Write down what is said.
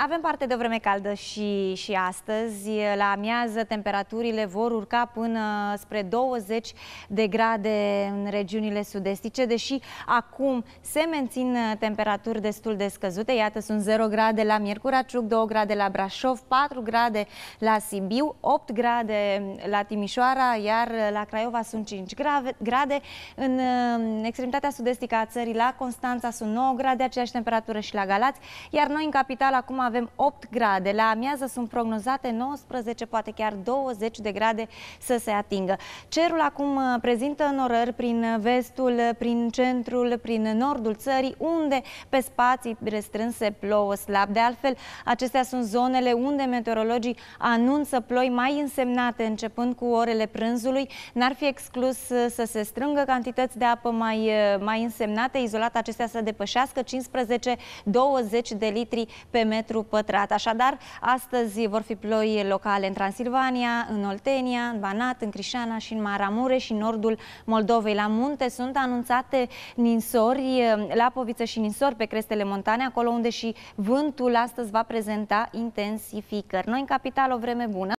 Avem parte de o vreme caldă și, și astăzi. La amiază temperaturile vor urca până spre 20 de grade în regiunile sudestice, deși acum se mențin temperaturi destul de scăzute. Iată, sunt 0 grade la Miercuraciuc, 2 grade la Brașov, 4 grade la Sibiu, 8 grade la Timișoara, iar la Craiova sunt 5 grade. În extremitatea sudestică a țării, la Constanța, sunt 9 grade, aceeași temperatură și la Galați, iar noi în capital acum avem 8 grade, la amiază sunt prognozate 19, poate chiar 20 de grade să se atingă. Cerul acum uh, prezintă înorări prin vestul, uh, prin centrul, prin nordul țării, unde pe spații restrânse plouă slab. De altfel, acestea sunt zonele unde meteorologii anunță ploi mai însemnate începând cu orele prânzului. N-ar fi exclus uh, să se strângă cantități de apă mai, mai însemnate, izolat acestea să depășească 15-20 de litri pe metru pătrat. Așadar, astăzi vor fi ploi locale în Transilvania, în Oltenia, în Banat, în Crișana și în Maramure și în nordul Moldovei. La munte sunt anunțate ninsori, eh, lapoviță și ninsori pe crestele montane, acolo unde și vântul astăzi va prezenta intensificări. Noi în capital o vreme bună.